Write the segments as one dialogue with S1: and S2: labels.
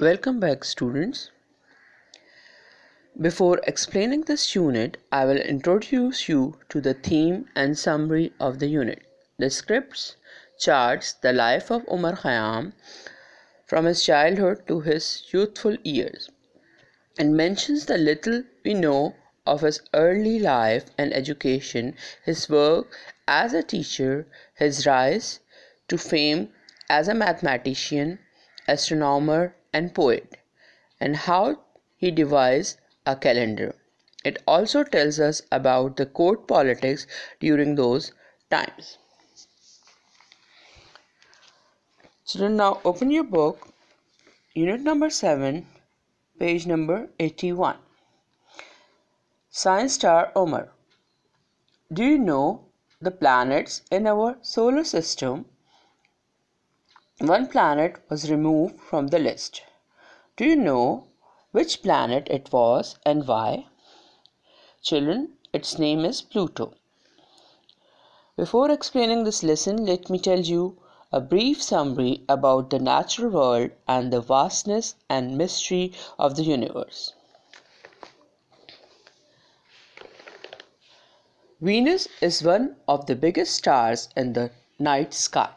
S1: Welcome back students. Before explaining this unit, I will introduce you to the theme and summary of the unit. The script charts the life of Umar Khayyam from his childhood to his youthful years and mentions the little we know of his early life and education, his work as a teacher, his rise to fame as a mathematician, astronomer, and poet, and how he devised a calendar. It also tells us about the court politics during those times. Children, now open your book, unit number 7, page number 81. Science star Omar. Do you know the planets in our solar system one planet was removed from the list. Do you know which planet it was and why? Children, its name is Pluto. Before explaining this lesson, let me tell you a brief summary about the natural world and the vastness and mystery of the universe. Venus is one of the biggest stars in the night sky.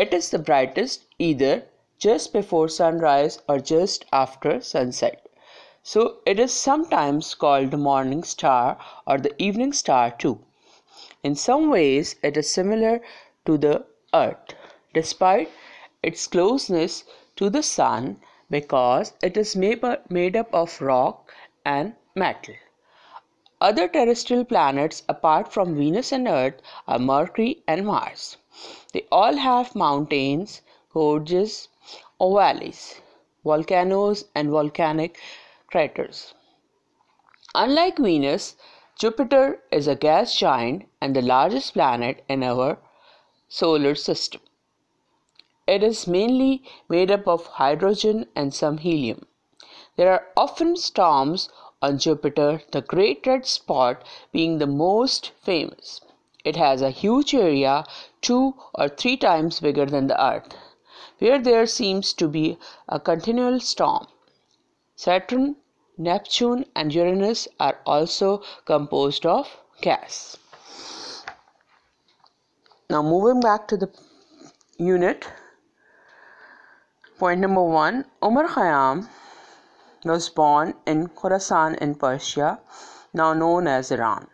S1: It is the brightest either just before sunrise or just after sunset. So it is sometimes called the morning star or the evening star too. In some ways, it is similar to the earth, despite its closeness to the sun, because it is made up of rock and metal. Other terrestrial planets apart from Venus and Earth are Mercury and Mars. They all have mountains, gorges, or valleys, volcanoes, and volcanic craters. Unlike Venus, Jupiter is a gas giant and the largest planet in our solar system. It is mainly made up of hydrogen and some helium. There are often storms on Jupiter, the Great Red Spot being the most famous. It has a huge area, two or three times bigger than the Earth, where there seems to be a continual storm. Saturn, Neptune, and Uranus are also composed of gas. Now, moving back to the unit, point number one Omar Khayyam was born in Khorasan in Persia, now known as Iran.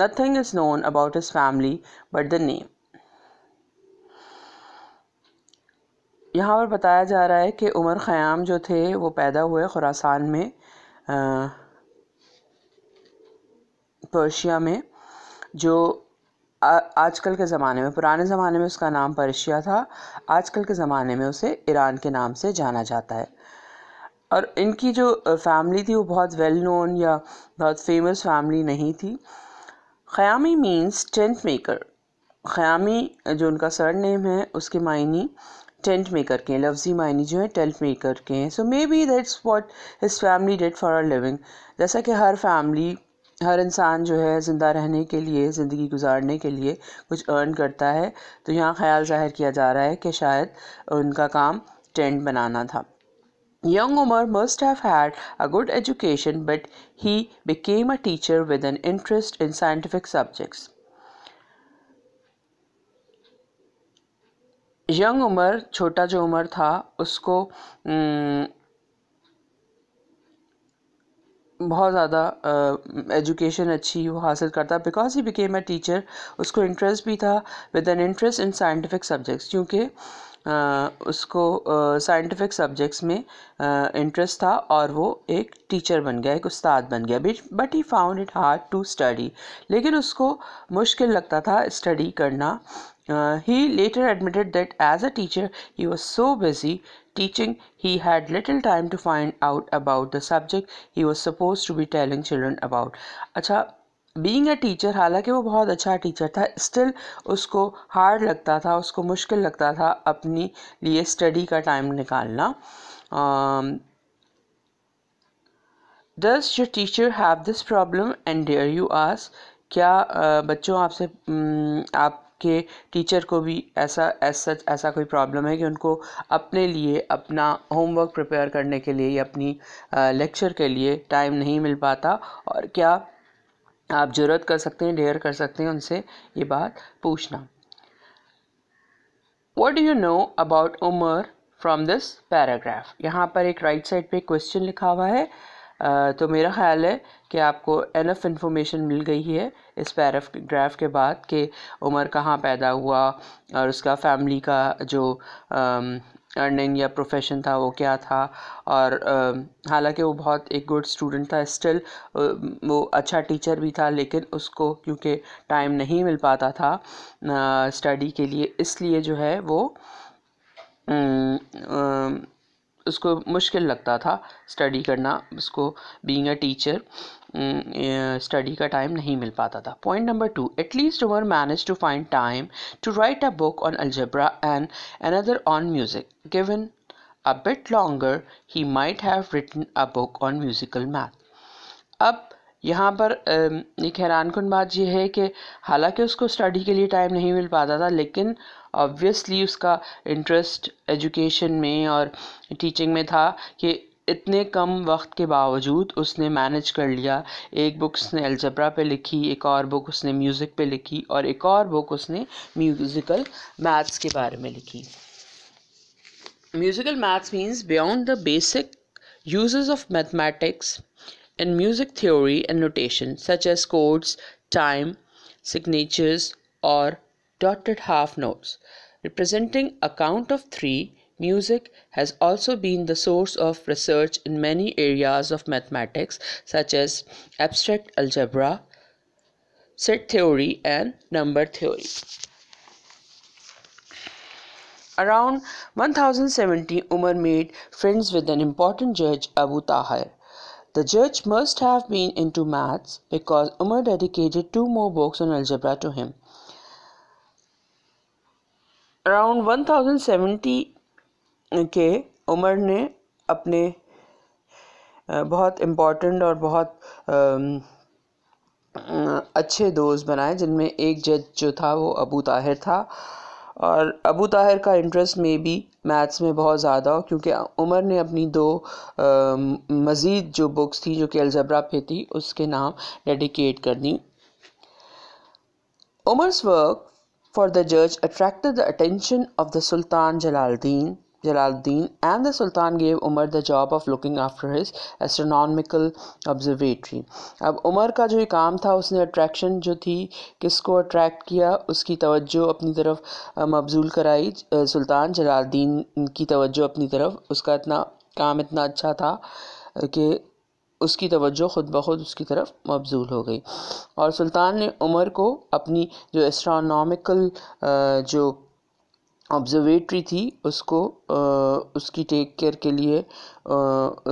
S1: Nothing is known about his family but the name. यहाँ पर बताया जा रहा है कि उमर ख़याम जो थे वो पैदा हुए खुरासान में आ, पर्शिया में जो आ, आजकल के ज़माने में पुराने ज़माने में उसका नाम पर्शिया था आजकल के ज़माने में उसे ईरान के नाम से जाना जाता है और इनकी जो फैमिली थी वो बहुत वेल नोन या बहुत फेमस फैमिली नहीं थी Khayyami means tent maker Khayyami जो उनका सर नेम है उसके मायने टेंट मेकर के लफ्ज़ी मायने जो है टेंट मेकर के हैं so maybe that's what his family did for our living जैसा कि हर फैमिली हर इंसान जो है ज़िंदा रहने के लिए ज़िंदगी गुजारने के लिए कुछ अर्न करता है तो यहाँ ख्याल ज़ाहिर किया जा रहा है कि शायद उनका काम टेंट बनाना था Young Omar must have had a good education, but he became a teacher with an interest in scientific subjects. Young उमर छोटा जो उमर था उसको बहुत ज़्यादा एजुकेशन अच्छी वो हासिल करता because he became a teacher उसको इंटरेस्ट भी था with an interest in scientific subjects क्योंकि उसको साइंटिफिक सब्जेक्ट्स में इंटरेस्ट था और वो एक टीचर बन गया एक उस्ताद बन गया but he found it hard to study लेकिन उसको मुश्किल लगता था स्टडी करना he later admitted that as a teacher he was so busy teaching he had little time to find out about the subject he was supposed to be telling children about अच्छा being a teacher हालांकि वो बहुत अच्छा teacher था still उसको hard लगता था उसको मुश्किल लगता था अपनी लिए स्टडी का टाइम निकालना does your teacher have this problem and dare you ask क्या uh, बच्चों आपसे आप के टीचर को भी ऐसा ऐसा ऐसा कोई प्रॉब्लम है कि उनको अपने लिए अपना होमवर्क प्रिपेयर करने के लिए या अपनी लेक्चर uh, के लिए टाइम नहीं मिल पाता और क्या आप जरूरत कर सकते हैं डेयर कर सकते हैं उनसे ये बात पूछना what do you know about Omar from this paragraph यहाँ पर एक राइट साइड पे क्वेश्चन लिखा हुआ है तो मेरा ख्याल है कि आपको एनफ इन्फॉर्मेशन मिल गई है इस पैराग्राफ के बाद कि उमर कहाँ पैदा हुआ और उसका फैमिली का जो अर्निंग या प्रोफेशन था वो क्या था और हालांकि वो बहुत एक गुड स्टूडेंट था स्टिल वो अच्छा टीचर भी था लेकिन उसको क्योंकि टाइम नहीं मिल पाता था स्टडी के लिए इसलिए जो है वो उसको मुश्किल लगता था स्टडी करना उसको बीइंग अ टीचर स्टडी का टाइम नहीं मिल पाता था point number two at least Omar manage to find time to write a book on algebra and another on music given a bit longer he might have written a book on musical math अब यहाँ पर एक हैरान कन बात यह है कि हालांकि उसको स्टडी के लिए टाइम नहीं मिल पाता था लेकिन ऑब्वियसली उसका इंटरेस्ट एजुकेशन में और टीचिंग में था कि इतने कम वक्त के बावजूद उसने मैनेज कर लिया एक बुक उसने अलजबरा पे लिखी एक और बुक उसने म्यूज़िक पे लिखी और एक और बुक उसने म्यूज़िकल मैथ्स के बारे में लिखी musical maths means beyond the basic use of mathematics in music theory and notation such as chords time signatures और dotted half notes, representing a count of three. Music has also been the source of research in many areas of mathematics, such as abstract algebra, set theory, and number theory. Around 1070, Umar made friends with an important judge, Abu Tahir. The judge must have been into maths because Umar dedicated two more books on algebra to him. Around 1070 के उमर ने अपने बहुत important और बहुत अच्छे दोस्त बनाए जिनमें एक जज जो था वो अबू ताहिर था और अबू ताहिर का इंटरेस्ट में भी मैथ्स में बहुत ज़्यादा हो क्योंकि उमर ने अपनी दो मज़ीद जो बुक्स थी जो कि अलजबरा पे थी उसके नाम डेडिकेट कर दी Omar's work for the judge attracted the attention of the Sultan Jalaluddin. Jalaluddin and the Sultan gave Umar the job of looking after his astronomical observatory. अब उमर का जो ये काम था उसने अट्रैक्शन जो थी किसको अट्रैक्ट किया उसकी तवज्जो अपनी तरफ मबजूल कराई सुल्तान जलालद्दीन की तवज्जो अपनी तरफ उसका इतना काम इतना अच्छा था कि उसकी तवज्जो ख़ुद ब खुद उसकी तरफ मबजूल हो गई और सुल्तान ने उमर को अपनी जो एस्ट्रोनॉमिकल जो ऑब्जर्वेटरी थी उसको आ, उसकी टेक केयर के लिए आ,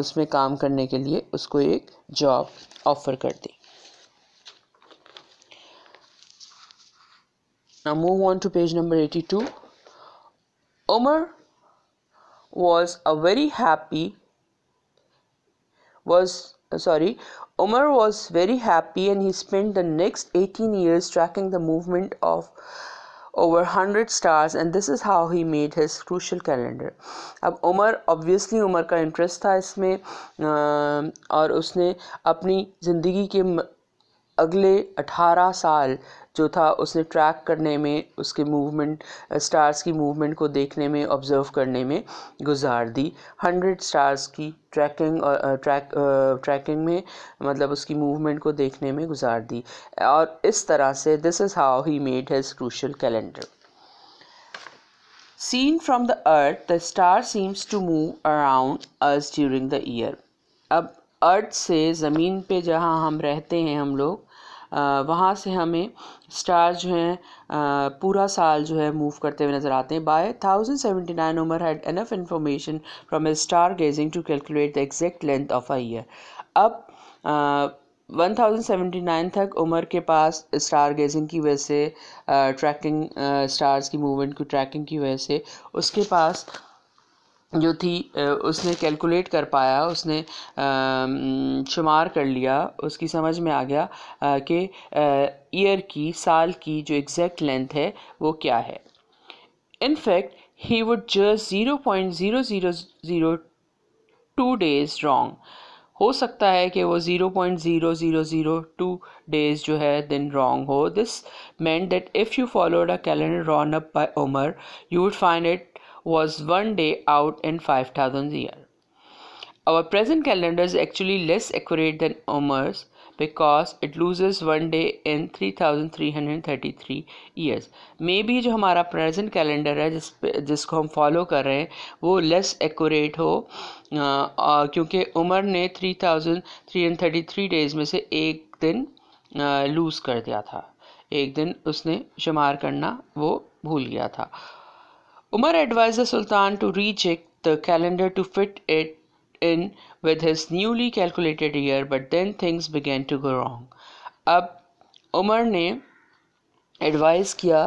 S1: उसमें काम करने के लिए उसको एक जॉब ऑफ़र कर दी move on to page number eighty two Omar was a very happy was uh, sorry Omar was very happy and he spent the next 18 years tracking the movement of over 100 stars and this is how he made his crucial calendar अब Omar obviously Omar का interest था इसमें और उसने अपनी ज़िंदगी के अगले अठारह साल जो था उसने ट्रैक करने में उसके मूवमेंट स्टार्स की मूवमेंट को देखने में ऑब्ज़र्व करने में गुजार दी हंड्रेड स्टार्स की ट्रैकिंग और ट्रैक ट्रैकिंग में मतलब उसकी मूवमेंट को देखने में गुजार दी और इस तरह से this is how he made his crucial calendar seen from the earth the star seems to move around us during the year अब अर्थ से ज़मीन पे जहाँ हम रहते हैं हम लोग वहाँ से हमें स्टार जो हैं पूरा साल जो है मूव करते हुए नज़र आते हैं by thousand seventy nine Omar had enough information from a star gazing to calculate the exact length of a year अब वन थाउजेंड सेवेंटी नाइन तक उमर के पास स्टार गेजिंग की वजह से ट्रैकिंग स्टार्स की मूवमेंट की ट्रैकिंग की वजह से उसके पास जो थी उसने कैलकुलेट कर पाया उसने शुमार कर लिया उसकी समझ में आ गया कि ईयर की साल की जो एग्जैक्ट लेंथ है वो क्या है in fact he would just zero point zero zero zero two days wrong हो सकता है कि वो zero point zero zero zero two days जो है दिन रॉन्ग हो this meant that if you followed a calendar drawn up by Omar you would find it was one day out in 5000 year. Our present calendar is actually less accurate than Omer's because it loses one day in three thousand three hundred thirty three years maybe जो हमारा present calendar है जिस जिसको हम follow कर रहे हैं वो लेस एक्यूरेट हो क्योंकि उमर ने three thousand three hundred thirty three days में से एक दिन लूज़ कर दिया था एक दिन उसने शुमार करना वो भूल गया था Umar advised the Sultan to recheck the calendar to fit it in with his newly calculated year, but then things began to go wrong. Ab Umar ne advice किया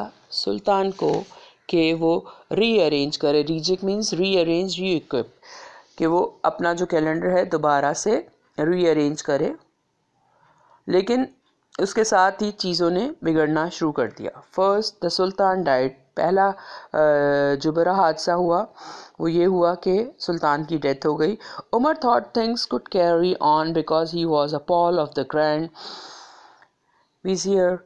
S1: Sultan ko ke wo rearrange kare. Reject means rearrange, री equip कि वो अपना जो calendar है दोबारा से rearrange करे लेकिन उसके साथ ही चीज़ों ने बिगड़ना शुरू कर दिया फर्स्ट द सुल्तान डाइट पहला जो बड़ा हादसा हुआ वो ये हुआ कि सुल्तान की डेथ हो गई Omar thought things could carry on because he was a pal of the grand vizier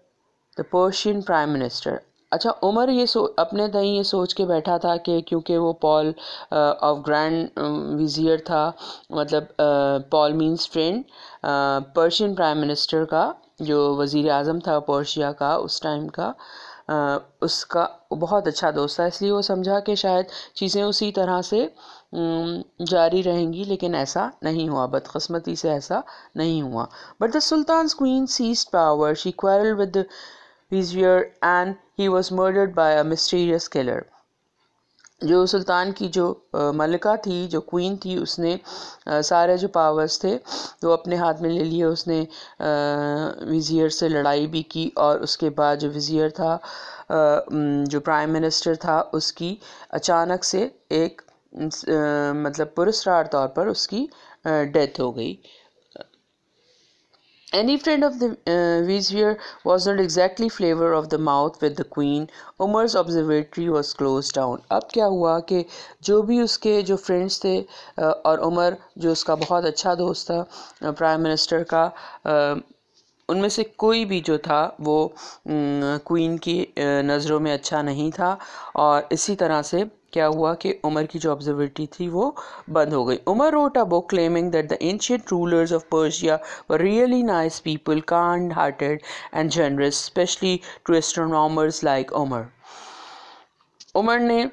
S1: the Persian prime minister अच्छा उमर ये सो अपने तई ये सोच के बैठा था कि क्योंकि वो पॉल ऑफ ग्रैंड विजियर था मतलब pal means friend Persian prime minister का जो वज़ी अजम था पर्शिया का उस टाइम का आ, उसका बहुत अच्छा दोस्त था इसलिए वो समझा कि शायद चीज़ें उसी तरह से जारी रहेंगी लेकिन ऐसा नहीं हुआ बदकस्मती से ऐसा नहीं हुआ but the sultan queen seize power she quarrel with vizier and he was murdered by a mysterious killer जो सुल्तान की जो मलिका थी जो क्वीन थी उसने सारे जो पावर्स थे वो अपने हाथ में ले लिए उसने विज़ियर से लड़ाई भी की और उसके बाद जो वजियर था जो प्राइम मिनिस्टर था उसकी अचानक से एक मतलब पुरस्कार तौर पर उसकी डेथ हो गई Any friend of the uh, vizier was not exactly flavor of the mouth with the queen. Omar's observatory was close down अब क्या हुआ कि जो भी उसके जो फ्रेंड्स थे uh, और उमर जो उसका बहुत अच्छा दोस्त था प्राइम uh, मिनिस्टर का uh, उनमें से कोई भी जो था वो क्वीन mm, की नज़रों में अच्छा नहीं था और इसी तरह से क्या हुआ कि उमर की जो ऑब्जर्वेटरी थी वो बंद हो गई Omar wrote a book claiming that the ancient rulers of Persia were really nice people kind hearted and generous especially to astronomers like Omar Omar ने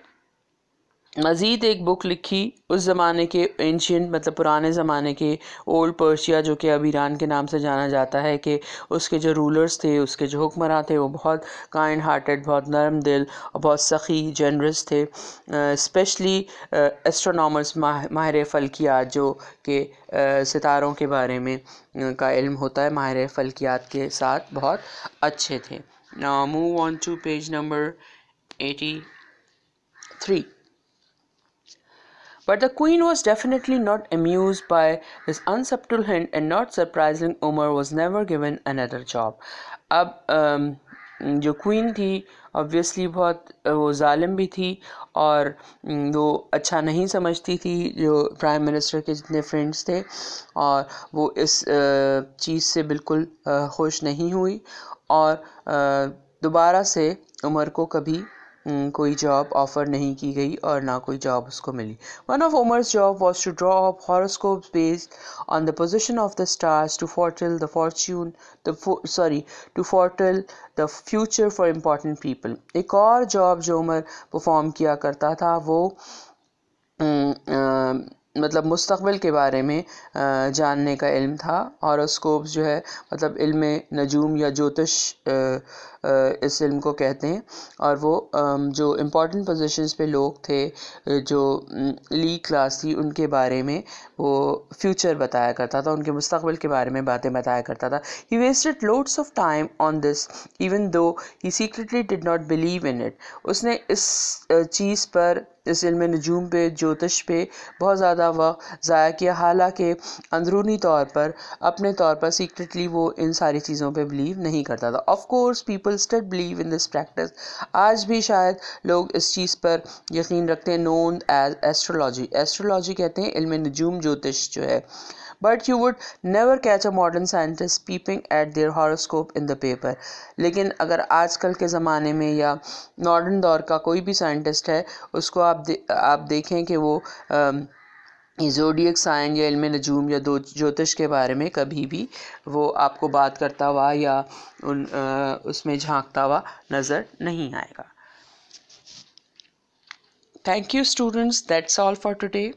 S1: मज़ीद एक बुक लिखी उस ज़माने के एंशियंट मतलब पुराने ज़माने के ओल्ड पर्शिया जो कि अब ईरान के नाम से जाना जाता है कि उसके जो रूलर्स थे उसके जो हुक्मरान थे वो बहुत काइंड हार्टेड बहुत नरम दिल और बहुत सखी जनरस थे स्पेशली एस्ट्रोनॉमर्स माहिर फलकियात जो कि सितारों के बारे में का इल्म होता है माहिर फलकियात के साथ बहुत अच्छे थे move on to page number eighty three But the queen was definitely not amused by this unsubtle hint, and not surprising, Umar was never given another job. अब um, जो क्वीन थी ऑब्वियसली बहुत वो ालम भी थी और वो अच्छा नहीं समझती थी जो प्राइम मिनिस्टर के जितने फ्रेंड्स थे और वो इस चीज़ से बिल्कुल खुश नहीं हुई और दोबारा से उमर को कभी हम्म, कोई जॉब ऑफर नहीं की गई और ना कोई जॉब उसको मिली one of Omar's job was to draw up horoscope based on the position of the stars to foretell the fortune the sorry to foretell the future for important people एक और जॉब जो Umar perform किया करता था वो हम्म, मतलब मुस्तबिल के बारे में जानने का इल्म था हॉरोस्कोप जो है मतलब इल्म नजूम या ज्योतिष इस इल्म को कहते हैं और वो जो इम्पोर्टेंट पोजीशंस पे लोग थे जो ली क्लास थी उनके बारे में वो फ्यूचर बताया करता था उनके मुस्तबिल के बारे में बातें बताया करता था he wasted loads of time on this even though he secretly did not believe in it उसने इस चीज़ पर इस इल्म नजूम पे ज्योतिष पे बहुत ज़्यादा वक्त ज़ाया किया हालांकि अंदरूनी तौर पर अपने तौर पर सीक्रेटली वो इन सारी चीज़ों पे बिलीव नहीं करता था of course people instead believe in this practice आज भी शायद लोग इस चीज़ पर यकीन रखते हैं नोन एज एस्ट्रोलॉजी एस्ट्रोलॉजी कहते हैं इल्म नजूम ज्योतिष जो है but you would never catch a modern scientist peeping at their horoscope in the paper लेकिन अगर आजकल के ज़माने में या मॉडर्न दौर का कोई भी साइंटिस्ट है उसको आप दे, आप देखें कि वो आ, जोडियक साइन या इलम नजूम या दो ज्योतिष के बारे में कभी भी वो आपको बात करता हुआ या उन आ, उसमें झांकता हुआ नज़र नहीं आएगा thank you students that's all for today